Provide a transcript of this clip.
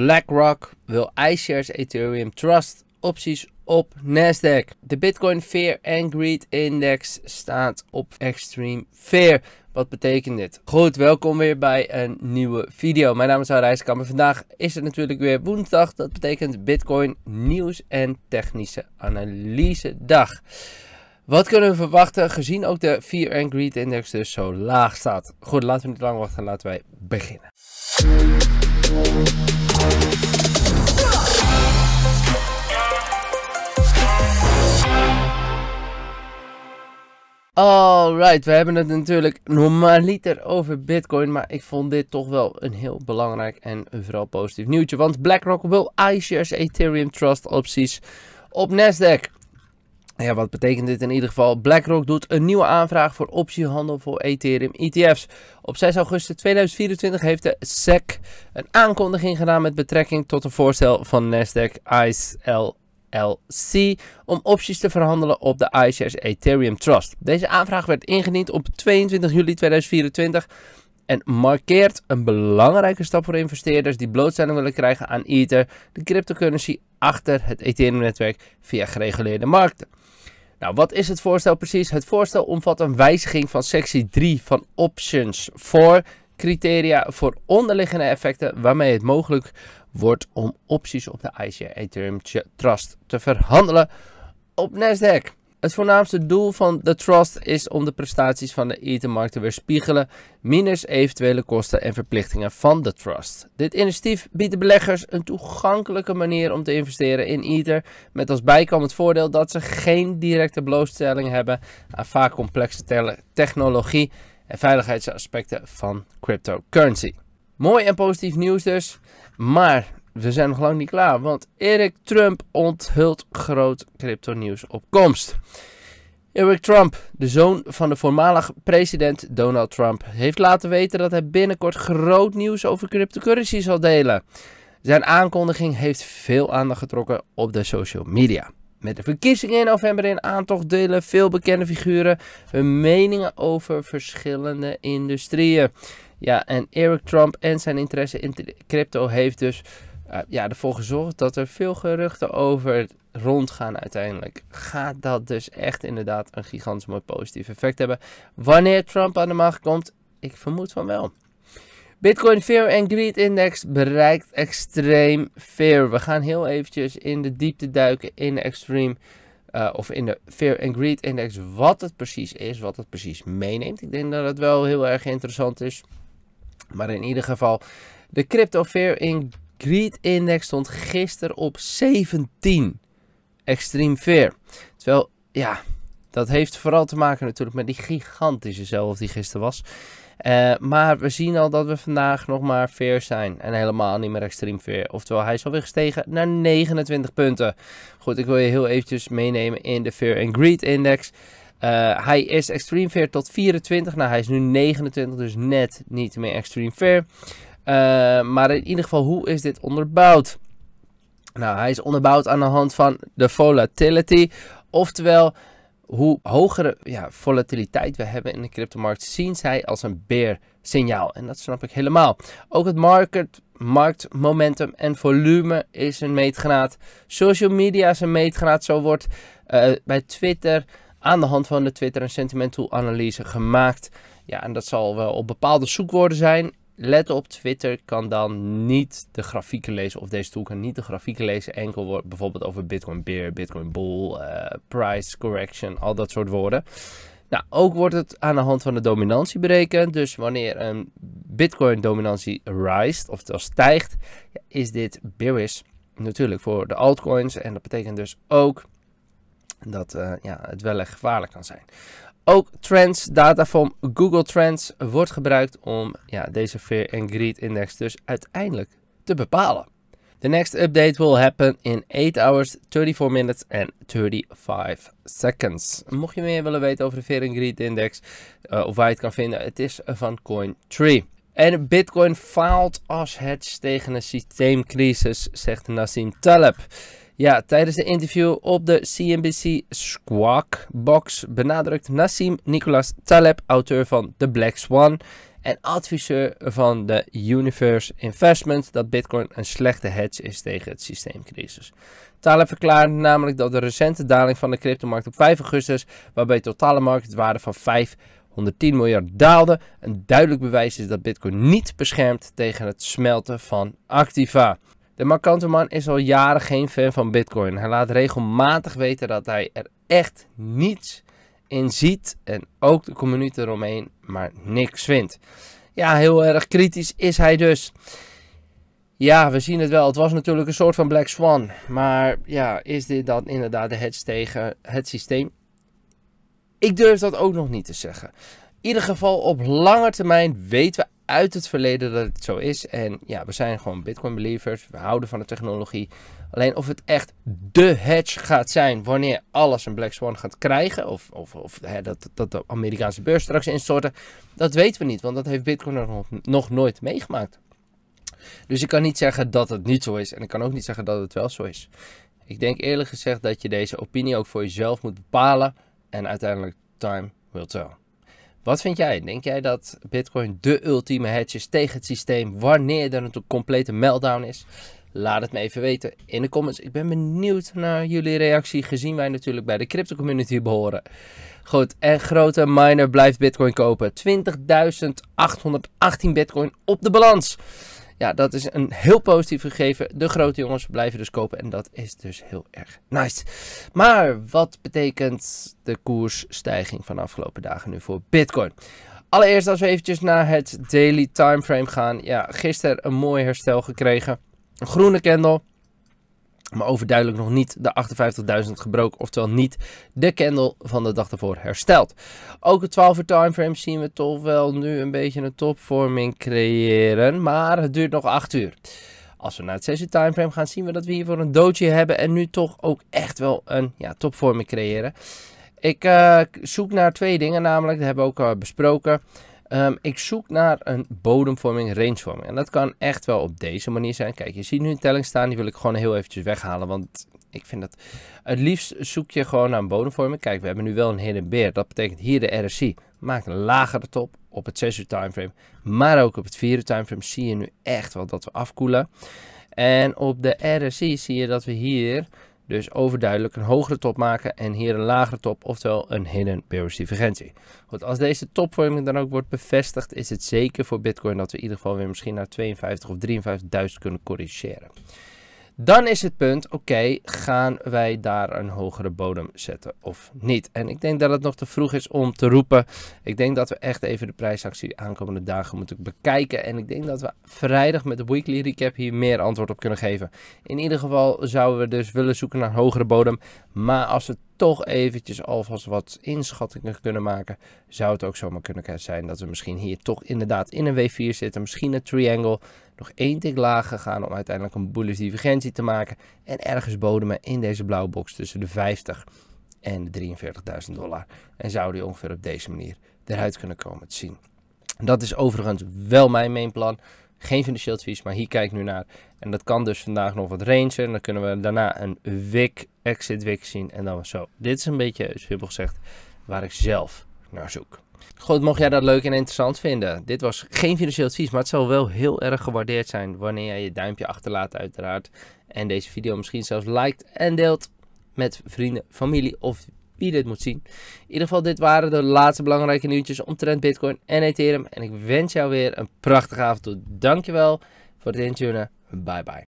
BlackRock wil iShares Ethereum Trust opties op Nasdaq. De Bitcoin Fear and Greed Index staat op Extreme Fear. Wat betekent dit? Goed, welkom weer bij een nieuwe video. Mijn naam is Al en vandaag is het natuurlijk weer woensdag. Dat betekent Bitcoin nieuws en technische analyse dag. Wat kunnen we verwachten gezien ook de Fear and Greed Index dus zo laag staat? Goed, laten we niet lang wachten en laten wij beginnen. Alright, we hebben het natuurlijk normaliter over Bitcoin, maar ik vond dit toch wel een heel belangrijk en vooral positief nieuwtje. Want BlackRock wil iShares Ethereum Trust opties op Nasdaq. Ja, wat betekent dit in ieder geval? BlackRock doet een nieuwe aanvraag voor optiehandel voor Ethereum ETF's. Op 6 augustus 2024 heeft de SEC een aankondiging gedaan met betrekking tot een voorstel van Nasdaq ISL LC om opties te verhandelen op de iShares Ethereum Trust. Deze aanvraag werd ingediend op 22 juli 2024 en markeert een belangrijke stap voor investeerders die blootstelling willen krijgen aan Ether, de cryptocurrency achter het Ethereum-netwerk via gereguleerde markten. Nou, wat is het voorstel precies? Het voorstel omvat een wijziging van sectie 3 van Options for criteria voor onderliggende effecten waarmee het mogelijk wordt om opties op de ICR Ethereum Trust te verhandelen op Nasdaq. Het voornaamste doel van de trust is om de prestaties van de Ethermarkt te weerspiegelen, minus eventuele kosten en verplichtingen van de trust. Dit initiatief biedt de beleggers een toegankelijke manier om te investeren in Ether, met als bijkomend voordeel dat ze geen directe blootstelling hebben aan vaak complexe technologie en veiligheidsaspecten van cryptocurrency. Mooi en positief nieuws dus. Maar we zijn nog lang niet klaar, want Eric Trump onthult groot crypto-nieuws op komst. Eric Trump, de zoon van de voormalig president Donald Trump, heeft laten weten dat hij binnenkort groot nieuws over cryptocurrency zal delen. Zijn aankondiging heeft veel aandacht getrokken op de social media. Met de verkiezingen in november in aantocht delen veel bekende figuren hun meningen over verschillende industrieën. Ja, en Eric Trump en zijn interesse in crypto heeft dus uh, ja, ervoor gezorgd dat er veel geruchten over rondgaan uiteindelijk. Gaat dat dus echt inderdaad een gigantisch mooi positief effect hebben? Wanneer Trump aan de macht komt? Ik vermoed van wel. Bitcoin Fear and Greed Index bereikt extreem fear. We gaan heel eventjes in de diepte duiken in de extreme eh, of in de Fear and Greed Index. Wat het precies is, wat het precies meeneemt. Ik denk dat het wel heel erg interessant is. Maar in ieder geval, de Crypto Fear in Greed Index stond gisteren op 17. Extreme Fear. Terwijl, ja, dat heeft vooral te maken natuurlijk met die gigantische zelf die gisteren was. Eh, maar we zien al dat we vandaag nog maar fair zijn. En helemaal niet meer extreem fair. Oftewel, hij is alweer gestegen naar 29 punten. Goed, ik wil je heel eventjes meenemen in de Fair and Greed Index. Eh, hij is extreme fair tot 24. Nou, hij is nu 29, dus net niet meer extreme fair. Eh, maar in ieder geval, hoe is dit onderbouwd? Nou, hij is onderbouwd aan de hand van de volatility. Oftewel, hoe hogere ja, volatiliteit we hebben in de cryptomarkt, zien zij als een bear signaal. En dat snap ik helemaal. Ook het market, marktmomentum en volume is een meetgraad. Social media is een meetgraad. Zo wordt eh, bij Twitter aan de hand van de Twitter en Sentimental Analyse gemaakt. Ja, en dat zal wel op bepaalde zoekwoorden zijn. Let op, Twitter kan dan niet de grafieken lezen, of deze tool kan niet de grafieken lezen. Enkel wordt bijvoorbeeld over Bitcoin Bear, Bitcoin Bull, eh, Price Correction, al dat soort woorden. Nou, ook wordt het aan de hand van de dominantie berekend. Dus wanneer een Bitcoin-dominantie rijst, oftewel stijgt, is dit bearish natuurlijk voor de altcoins. En dat betekent dus ook dat eh, ja, het wel echt gevaarlijk kan zijn. Ook Trends data van Google Trends wordt gebruikt om ja, deze Fear and Greed Index dus uiteindelijk te bepalen. The next update will happen in 8 hours, 34 minutes and 35 seconds. Mocht je meer willen weten over de Fear and Greed Index eh, of waar je het kan vinden, het is van CoinTree. En Bitcoin faalt als hedge tegen een systeemcrisis, zegt Nassim Taleb. Ja, tijdens een interview op de CNBC Squawk Box benadrukt Nassim Nicholas Taleb, auteur van The Black Swan en adviseur van de Universe Investment, dat Bitcoin een slechte hedge is tegen het systeemcrisis. Taleb verklaarde namelijk dat de recente daling van de cryptomarkt op 5 augustus, waarbij totale marktwaarde van 510 miljard daalde. Een duidelijk bewijs is dat Bitcoin niet beschermt tegen het smelten van activa. De markante man is al jaren geen fan van Bitcoin. Hij laat regelmatig weten dat hij er echt niets in ziet en ook de community eromheen maar niks vindt. Ja, heel erg kritisch is hij dus. Ja, we zien het wel. Het was natuurlijk een soort van Black Swan. Maar ja, is dit dan inderdaad de hedge tegen het systeem? Ik durf dat ook nog niet te zeggen. In ieder geval, op lange termijn weten we uit het verleden dat het zo is. En ja, we zijn gewoon Bitcoin believers. We houden van de technologie. Alleen of het echt de hedge gaat zijn wanneer alles een Black Swan gaat krijgen. Of, of, of hè, dat, dat de Amerikaanse beurs straks instorten. Dat weten we niet, want dat heeft Bitcoin nog, nog nooit meegemaakt. Dus ik kan niet zeggen dat het niet zo is. En ik kan ook niet zeggen dat het wel zo is. Ik denk eerlijk gezegd dat je deze opinie ook voor jezelf moet bepalen. En uiteindelijk, time will tell. Wat vind jij? Denk jij dat Bitcoin de ultieme hedge is tegen het systeem wanneer er een complete meltdown is? Laat het me even weten in de comments. Ik ben benieuwd naar jullie reactie, gezien wij natuurlijk bij de crypto community behoren. Goed, en grote miner blijft Bitcoin kopen. 20.818 Bitcoin op de balans ja, dat is een heel positief gegeven. De grote jongens blijven dus kopen en dat is dus heel erg nice. Maar wat betekent de koersstijging van de afgelopen dagen nu voor Bitcoin? Allereerst als we eventjes naar het daily timeframe gaan. Ja, gisteren een mooi herstel gekregen. Een groene candle maar overduidelijk nog niet de 58.000 gebroken, oftewel niet de candle van de dag daarvoor hersteld. Ook het 12 uur timeframe zien we toch wel nu een beetje een topvorming creëren, maar het duurt nog 8 uur. Als we naar het 6 uur timeframe gaan, zien we dat we hiervoor een doodje hebben en nu toch ook echt wel een ja, topvorming creëren. Ik eh, zoek naar twee dingen namelijk, dat hebben we ook eh, besproken. Ehm, ik zoek naar een bodemvorming, rangevorming. En dat kan echt wel op deze manier zijn. Kijk, je ziet nu een telling staan. Die wil ik gewoon heel eventjes weghalen. Want ik vind dat... Het liefst zoek je gewoon naar een bodemvorming. Kijk, we hebben nu wel een hidden beer. Dat betekent hier de RSI. maakt een lagere top op het 6 uur timeframe. Maar ook op het 4 uur timeframe zie je nu echt wel dat we afkoelen. En op de RSI zie je dat we hier dus overduidelijk een hogere top maken en hier een lagere top, oftewel een hidden bearish divergentie. Goed, als deze topvorming dan ook wordt bevestigd, is het zeker voor Bitcoin dat we in ieder geval weer misschien naar 52 of 53.000 kunnen corrigeren. Dan is het punt, oké, gaan wij daar een hogere bodem zetten of niet? En ik denk dat het nog te vroeg is om te roepen. Ik denk dat we echt even de prijsactie aankomende dagen moeten bekijken. En ik denk dat we vrijdag met de weekly recap hier meer antwoord op kunnen geven. In ieder geval zouden we dus willen zoeken naar een hogere bodem. Maar als we toch eventjes alvast wat inschattingen kunnen maken, zou het ook zomaar kunnen zijn dat we misschien hier toch inderdaad in een W4 zitten. Misschien een triangle nog één tik laag gegaan om uiteindelijk een bullish divergentie te maken. En ergens bodemen in deze blauwe box tussen de 50 en de 43.000 dollar. En zou die ongeveer op deze manier eruit kunnen komen te zien. Dat is overigens wel mijn main plan. Geen financieel advies, maar hier kijk ik nu naar. En dat kan dus vandaag nog wat rangen. En dan kunnen we daarna een wick, exit wick zien. En dan zo. Dit is een beetje, simpel gezegd, waar ik zelf naar zoek. Goed, mocht jij dat leuk en interessant vinden. Dit was geen financieel advies, maar het zal wel heel erg gewaardeerd zijn wanneer jij je duimpje achterlaat uiteraard. En deze video misschien zelfs liked en deelt met vrienden, familie of wie dit moet zien. In ieder geval, dit waren de laatste belangrijke nieuwtjes omtrent Bitcoin en Ethereum. En ik wens jou weer een prachtige avond toe. Dankjewel voor het intunen. Bye bye.